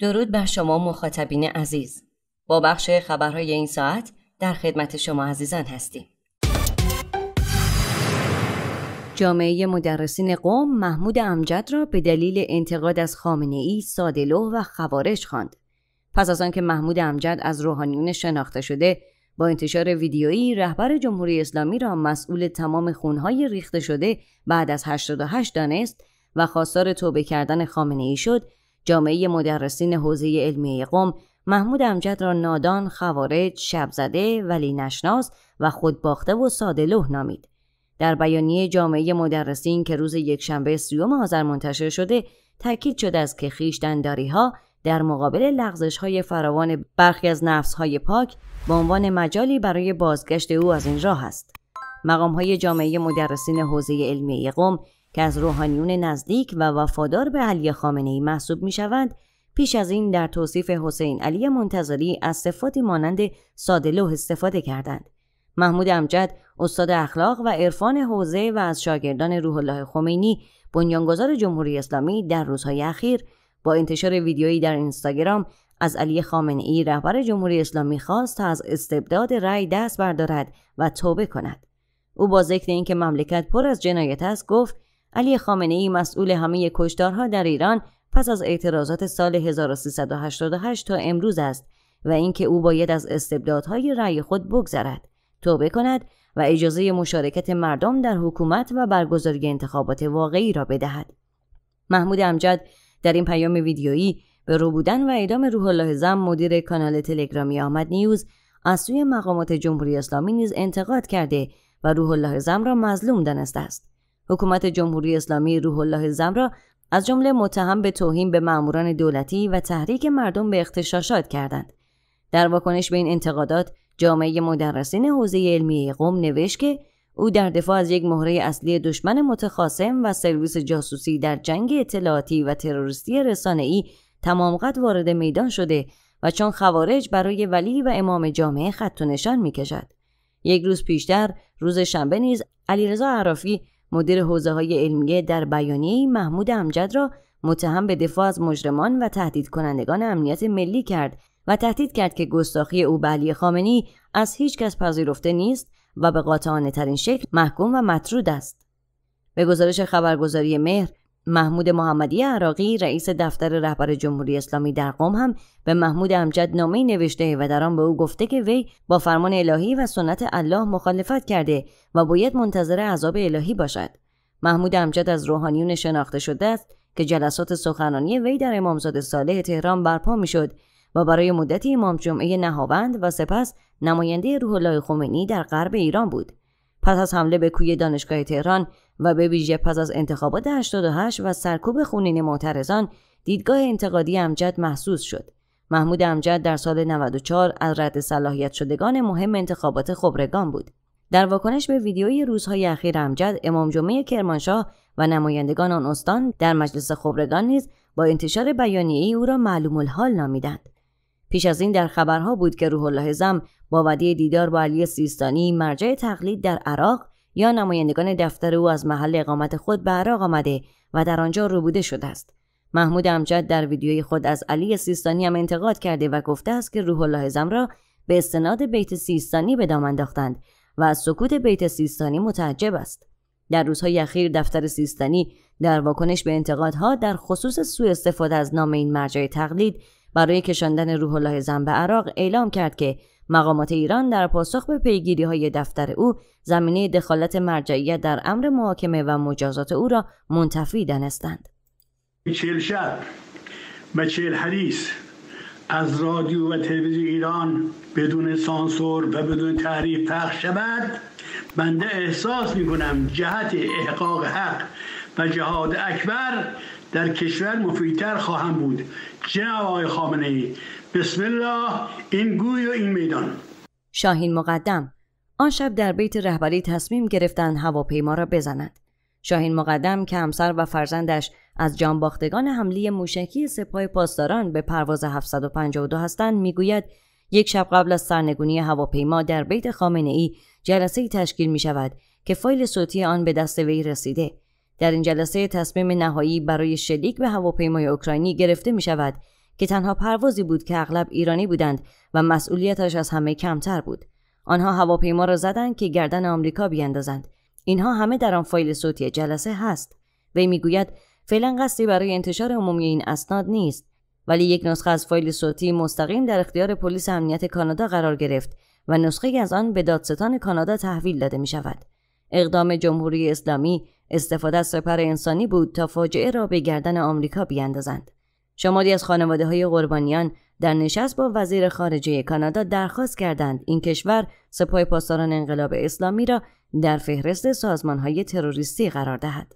درود به شما مخاطبین عزیز با بخش خبرهای این ساعت در خدمت شما عزیزان هستیم جامعه مدرسین قوم محمود امجد را به دلیل انتقاد از خامنه ای سادلوه و خوارش خواند پس از آنکه محمود امجد از روحانیون شناخته شده با انتشار ویدیویی رهبر جمهوری اسلامی را مسئول تمام خونهای ریخته شده بعد از 88 دانست و خواستار توبه کردن خامنه ای شد جامعه مدرسین حوزه علمیه قم محمود امجد را نادان، خوارج، شبزده، ولی نشناس و خودباخته و ساده نامید. در بیانیه جامعه مدرسین که روز یکشنبه سیوم آذر منتشر شده، تاکید شده است که خیشتنداری ها در مقابل لغزش های فراوان برخی از نفس های پاک به عنوان مجالی برای بازگشت او از این راه است. مقام های جامعه مدرسین حوزه علمیه قم که از روحانیون نزدیک و وفادار به علی خامنه ای محسوب می شوند پیش از این در توصیف حسین علی منتظری از صفاتی مانند سادلوه استفاده کردند محمود امجد استاد اخلاق و عرفان حوزه و از شاگردان روح الله خمینی بنیانگذار جمهوری اسلامی در روزهای اخیر با انتشار ویدیویی در اینستاگرام از علی خامنه ای رهبر جمهوری اسلامی خواست تا از استبداد رأی دست بردارد و توبه کند او با ذکر اینکه مملکت پر از جنایت است گفت علی خامنه ای مسئول همه کشدارها در ایران پس از اعتراضات سال 1388 تا امروز است و اینکه او باید از استبدادهای رأی خود بگذرد توبه کند و اجازه مشارکت مردم در حکومت و برگزاری انتخابات واقعی را بدهد محمود امجد در این پیام ویدیویی به روبودن و اعدام روح الله زم مدیر کانال تلگرامی آمد نیوز از سوی مقامات جمهوری اسلامی نیز انتقاد کرده و روح الله زم را مظلوم دانسته است حکومت جمهوری اسلامی روح الله زم را از جمله متهم به توهین به ماموران دولتی و تحریک مردم به اختشاشات کردند در واکنش به این انتقادات جامعه مدرسین حوزه علمی قوم نوشت که او در دفاع از یک مهره اصلی دشمن متخاصم و سرویس جاسوسی در جنگ اطلاعاتی و تروریستی رسانه‌ای تمام قد وارد میدان شده و چون خوارج برای ولی و امام جامعه خط و نشان میکشد یک روز پیشتر روز شنبه نیز علیرضا عرافی مدیر حوزه های علمیه در بیانیه محمود امجد را متهم به دفاع از مجرمان و تهدید کنندگان امنیت ملی کرد و تهدید کرد که گستاخی او به علی خامنی از هیچ کس پذیرفته نیست و به قاطعانه ترین شکل محکوم و مطرود است. به گزارش خبرگزاری مهر محمود محمدی عراقی رئیس دفتر رهبر جمهوری اسلامی در قم هم به محمود امجد نامه نوشته و در آن به او گفته که وی با فرمان الهی و سنت الله مخالفت کرده و باید منتظر عذاب الهی باشد محمود امجد از روحانیون شناخته شده است که جلسات سخنرانی وی در امامزاده صالح تهران برپا میشد و برای مدتی امام جمعه نهاوند و سپس نماینده روح الله خمینی در غرب ایران بود پس از حمله به کوی دانشگاه تهران و به ویژه پس از انتخابات 88 و سرکوب خونین معترضان دیدگاه انتقادی امجد محسوس شد محمود امجد در سال 94 از رد صلاحیت شدگان مهم انتخابات خبرگان بود در واکنش به ویدیوی روزهای اخیر امجد امام جمعه کرمانشاه و نمایندگان آن استان در مجلس خبرگان نیز با انتشار بیانیه او را معلوم الحال نامیدند پیش از این در خبرها بود که روح الله زم با وعده دیدار با علی سیستانی مرجع تقلید در عراق یا نمایندگان دفتر او از محل اقامت خود به عراق آمده و در آنجا روبوده شده است محمود امجد در ویدیوی خود از علی سیستانی هم انتقاد کرده و گفته است که روح الله زم را به استناد بیت سیستانی به دام انداختند و از سکوت بیت سیستانی متعجب است در روزهای اخیر دفتر سیستانی در واکنش به انتقادها در خصوص سوء استفاده از نام این مرجع تقلید برای کشاندن روح الله زم به عراق اعلام کرد که مقامات ایران در پاسخ به پیگیری های دفتر او زمینه دخالت مرجعیت در امر محاکمه و مجازات او را منتفی دانستند. چهل شب و چهل حدیث از رادیو و تلویزیون ایران بدون سانسور و بدون تحریف پخش شود بنده احساس می کنم جهت احقاق حق و جهاد اکبر در کشور مفیدتر خواهم بود جناب آقای خامنه ای بسم الله این گوی و این میدان شاهین مقدم آن شب در بیت رهبری تصمیم گرفتند هواپیما را بزنند شاهین مقدم که همسر و فرزندش از باختگان حمله موشکی سپاه پاسداران به پرواز 752 هستند میگوید یک شب قبل از سرنگونی هواپیما در بیت خامنه ای جلسه ای تشکیل می شود که فایل صوتی آن به دست وی رسیده در این جلسه تصمیم نهایی برای شلیک به هواپیمای اوکراینی گرفته می شود که تنها پروازی بود که اغلب ایرانی بودند و مسئولیتش از همه کمتر بود. آنها هواپیما را زدند که گردن آمریکا بیاندازند. اینها همه در آن فایل صوتی جلسه هست. وی میگوید فعلا قصدی برای انتشار عمومی این اسناد نیست ولی یک نسخه از فایل صوتی مستقیم در اختیار پلیس امنیت کانادا قرار گرفت و نسخه از آن به دادستان کانادا تحویل داده می شود. اقدام جمهوری اسلامی استفاده از سپر انسانی بود تا فاجعه را به گردن آمریکا بیاندازند شماری از خانواده های قربانیان در نشست با وزیر خارجه کانادا درخواست کردند این کشور سپاه پاسداران انقلاب اسلامی را در فهرست سازمان های تروریستی قرار دهد.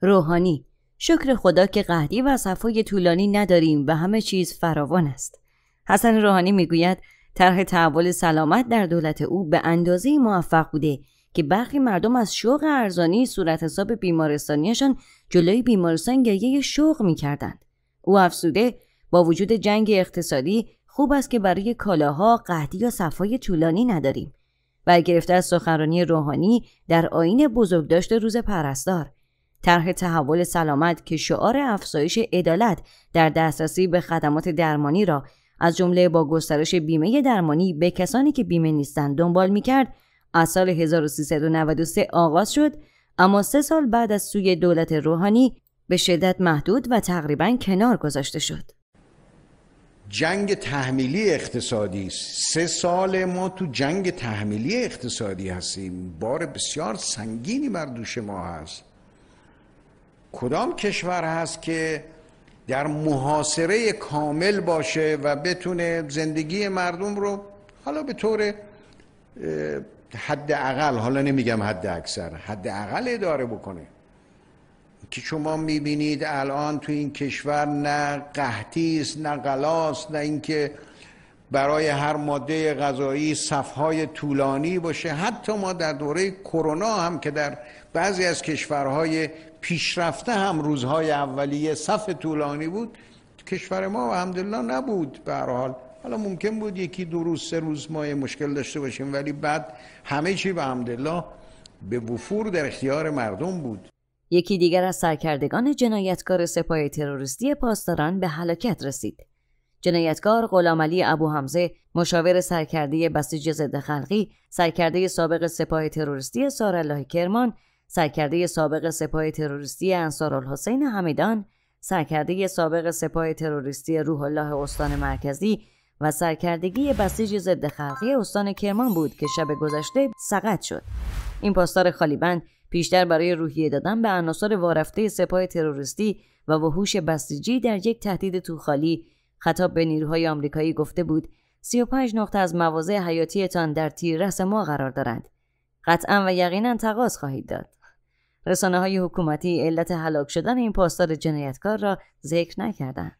روحانی شکر خدا که قهدی و صفای طولانی نداریم و همه چیز فراوان است. حسن روحانی میگوید طرح تحول سلامت در دولت او به اندازه موفق بوده که برخی مردم از شوق ارزانی صورت حساب بیمارستانیشان جلوی بیمارستان گریه شوق میکردند او افسوده با وجود جنگ اقتصادی خوب است که برای کالاها قهدی یا صفای طولانی نداریم برگرفته از سخنرانی روحانی در آین بزرگداشت روز پرستار طرح تحول سلامت که شعار افزایش عدالت در دسترسی به خدمات درمانی را از جمله با گسترش بیمه درمانی به کسانی که بیمه نیستند دنبال میکرد از سال 1393 آغاز شد اما سه سال بعد از سوی دولت روحانی به شدت محدود و تقریبا کنار گذاشته شد جنگ تحمیلی اقتصادی است سه سال ما تو جنگ تحمیلی اقتصادی هستیم بار بسیار سنگینی بر دوش ما هست کدام کشور هست که در محاصره کامل باشه و بتونه زندگی مردم رو حالا به طور حد اقل حالا نمیگم حد اکثر حد اقل اداره بکنه که شما میبینید الان تو این کشور نه قحطی نه غلاست نه اینکه برای هر ماده غذایی صفهای طولانی باشه حتی ما در دوره کرونا هم که در بعضی از کشورهای پیشرفته هم روزهای اولیه صف طولانی بود کشور ما و نبود به هر حال حالا ممکن بود یکی دو روز سه روز ما مشکل داشته باشیم ولی بعد همه چی به همدلله به وفور در اختیار مردم بود یکی دیگر از سرکردگان جنایتکار سپاه تروریستی پاسداران به هلاکت رسید جنایتکار علی ابو حمزه مشاور سرکرده بسیج ضد خلقی سرکرده سابق سپاه تروریستی سارالله کرمان سرکرده سابق سپاه تروریستی انصارالحسین حمیدان سرکرده سابق سپاه تروریستی روح الله استان مرکزی و سرکردگی بسیج ضد خلقی استان کرمان بود که شب گذشته سقط شد این پاسدار خالیبند پیشتر برای روحیه دادن به عناصر وارفته سپاه تروریستی و وحوش بسیجی در یک تهدید توخالی خطاب به نیروهای آمریکایی گفته بود 35 نقطه از مواضع حیاتیتان در تیررس ما قرار دارند قطعا و یقینا تقاض خواهید داد رسانه های حکومتی علت هلاک شدن این پاسدار جنایتکار را ذکر نکردند